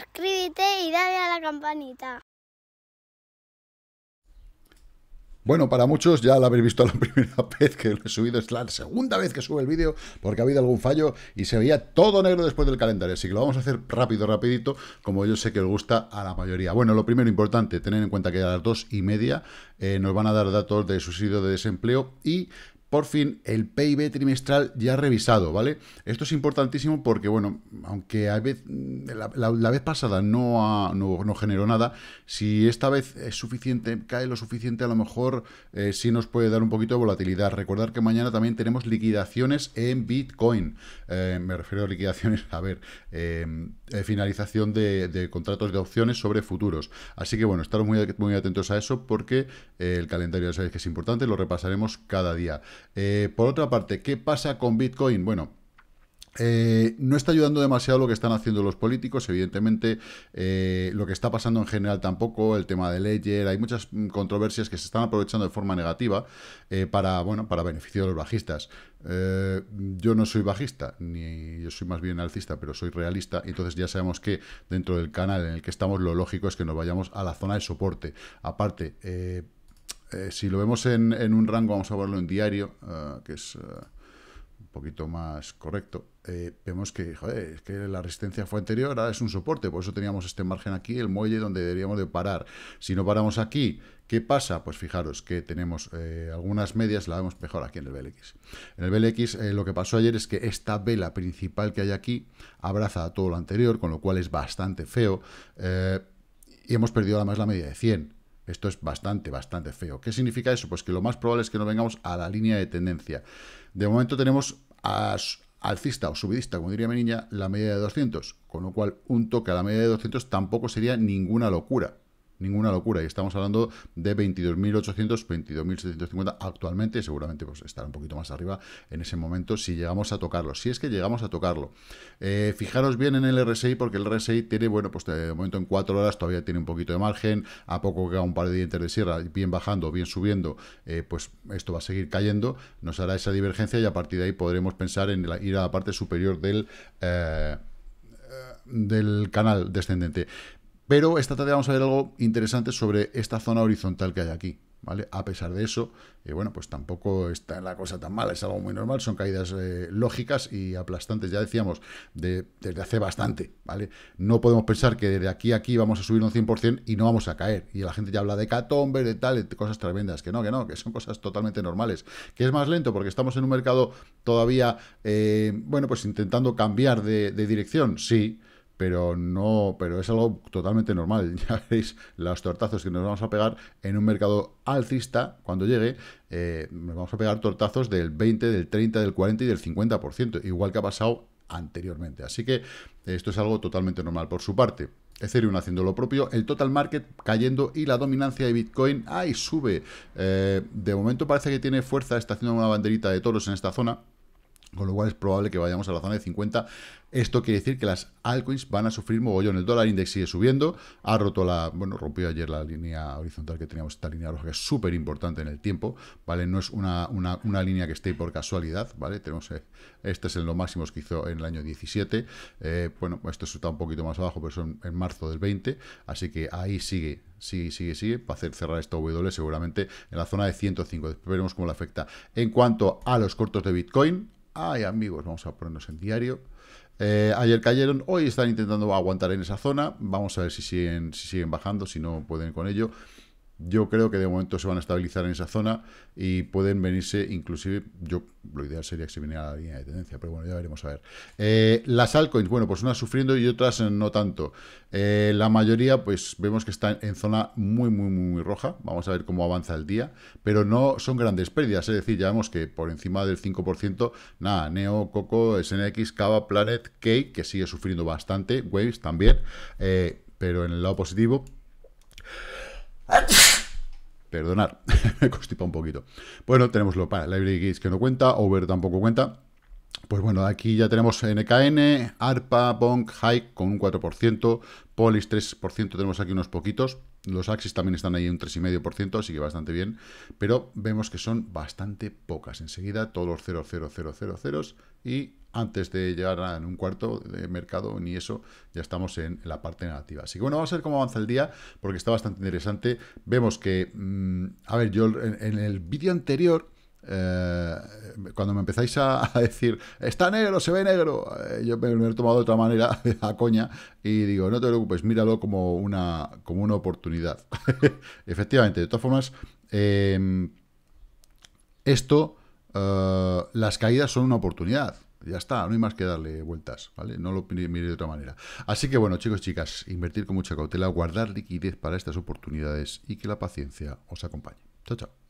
suscríbete y dale a la campanita. Bueno, para muchos ya lo habéis visto la primera vez que lo he subido, es la segunda vez que sube el vídeo porque ha habido algún fallo y se veía todo negro después del calendario, así que lo vamos a hacer rápido, rapidito, como yo sé que os gusta a la mayoría. Bueno, lo primero importante, tener en cuenta que a las dos y media eh, nos van a dar datos de subsidio de desempleo y por fin el PIB trimestral ya revisado, ¿vale? Esto es importantísimo porque, bueno, aunque a la, vez pasada no, no, generó nada, si esta vez es suficiente, cae lo suficiente, a lo mejor eh, sí nos puede dar un poquito de volatilidad. Recordar que mañana también tenemos liquidaciones en Bitcoin. Eh, me refiero a liquidaciones, a ver, eh, finalización de, contratos de opciones sobre futuros. Así que, bueno, estar muy, muy atentos a eso porque el calendario ya sabéis que es importante, lo repasaremos cada día. Eh, por otra parte, ¿qué pasa con Bitcoin? Bueno, eh, no está ayudando demasiado lo que están haciendo los políticos, evidentemente eh, lo que está pasando en general tampoco, el tema de Ledger, hay muchas mm, controversias que se están aprovechando de forma negativa para, bueno, para beneficio de los bajistas. yo no soy bajista, ni yo soy más bien alcista, pero soy realista, entonces ya sabemos que dentro del canal en el que estamos lo lógico es que nos vayamos a la zona de soporte. Aparte, eh, si lo vemos en, un rango, vamos a verlo en diario, eh, que es eh, un poquito más correcto, vemos que, joder, es que la resistencia fue anterior, ahora es un soporte, por eso teníamos este margen aquí, el muelle donde deberíamos de parar. Si no paramos aquí, ¿qué pasa? Pues fijaros que tenemos algunas medias, la vemos mejor aquí en el BLX. En el BLX lo que pasó ayer es que esta vela principal que hay aquí abraza todo lo anterior, con lo cual es bastante feo, y hemos perdido además la media de 100. Esto es bastante, bastante feo. ¿Qué significa eso? Pues que lo más probable es que no vengamos a la línea de tendencia. De momento tenemos a alcista o subidista, como diría mi niña, la media de 200, con lo cual un toque a la media de 200 tampoco sería ninguna locura ninguna locura. Y estamos hablando de 22.800, 22.750 actualmente, seguramente pues, estará un poquito más arriba en ese momento si llegamos a tocarlo, si es que llegamos a tocarlo. Eh, fijaros bien en el RSI, porque el RSI tiene, bueno, pues de momento en 4 horas todavía tiene un poquito de margen, a poco que haga un par de dientes de sierra, bien bajando, bien subiendo, eh, pues esto va a seguir cayendo, nos hará esa divergencia y a partir de ahí podremos pensar en ir a la parte superior del... Eh, del canal descendente. Pero esta tarde vamos a ver algo interesante sobre esta zona horizontal que hay aquí. ¿Vale? A pesar de eso, eh, bueno, pues tampoco está la cosa tan mala, es algo muy normal, son caídas eh, lógicas y aplastantes, ya decíamos, desde hace bastante, ¿vale? No podemos pensar que desde aquí a aquí vamos a subir un 100% y no vamos a caer, y la gente ya habla de catombes, de tal, de cosas tremendas, que no, que no, que son cosas totalmente normales, que es más lento porque estamos en un mercado todavía, eh, bueno, pues intentando cambiar de dirección, sí, pero no, pero es algo totalmente normal. Ya veréis los tortazos que nos vamos a pegar en un mercado alcista cuando llegue. Eh, nos vamos a pegar tortazos del 20, del 30, del 40 y del 50%, igual que ha pasado anteriormente. Así que esto es algo totalmente normal por su parte. Ethereum haciendo lo propio, el total market cayendo y la dominancia de Bitcoin, ahí sube. Eh, de momento parece que tiene fuerza, está haciendo una banderita de toros en esta zona, con lo cual es probable que vayamos a la zona de 50. Esto quiere decir que las altcoins van a sufrir mogollón. El dólar index sigue subiendo. Ha roto la... Bueno, rompió ayer la línea horizontal que teníamos, esta línea roja, que es súper importante en el tiempo, ¿vale? No es una, una, línea que esté por casualidad, ¿vale? Tenemos... Eh, este es en lo máximo que hizo en el año 17. Eh, bueno, esto está un poquito más abajo, pero son en marzo del 20. Así que ahí sigue sigue, sigue, sigue, para hacer cerrar esta W seguramente en la zona de 105. veremos cómo le afecta. En cuanto a los cortos de Bitcoin, Ay, amigos, vamos a ponernos en diario. Eh, ayer cayeron, hoy están intentando aguantar en esa zona. Vamos a ver si siguen, si siguen bajando, si no pueden con ello. Yo creo que de momento se van a estabilizar en esa zona y pueden venirse, inclusive, yo lo ideal sería que se viniera a la línea de tendencia, pero bueno, ya veremos a ver. Eh, las altcoins, bueno, pues unas sufriendo y otras eh, no tanto. Eh, la mayoría, pues vemos que están en zona muy, muy, muy, roja. Vamos a ver cómo avanza el día, pero no son grandes pérdidas, es decir, ya vemos que por encima del 5%, nada, Neo, Coco, SNX, Cava, Planet, Cake, que sigue sufriendo bastante, Waves también, pero en el lado positivo perdonar me constipa un poquito. Bueno, pues tenemos lo para Library Gates que no cuenta, Over tampoco cuenta. Pues bueno, aquí ya tenemos NKN, ARPA, Bonk, Hike con un 4%, Polis 3%, tenemos aquí unos poquitos. Los Axis también están ahí un 3,5%, así que bastante bien. Pero vemos que son bastante pocas. Enseguida todos los 00000 y antes de llegar a un cuarto de mercado, ni eso, ya estamos en la parte negativa. Así que bueno, vamos a ver cómo avanza el día, porque está bastante interesante. Vemos que, mm, a ver, yo en, el vídeo anterior... Eh, cuando me empezáis a, decir, está negro, se ve negro, eh, yo me, he tomado de otra manera, de la coña, y digo, no te preocupes, míralo como una, como una oportunidad. Efectivamente, de todas formas, em, esto, eh, las caídas son una oportunidad. Ya está, no hay más que darle vueltas, ¿vale? No lo mire de otra manera. Así que bueno, chicos y chicas, invertir con mucha cautela, guardar liquidez para estas oportunidades y que la paciencia os acompañe. Chao, chao.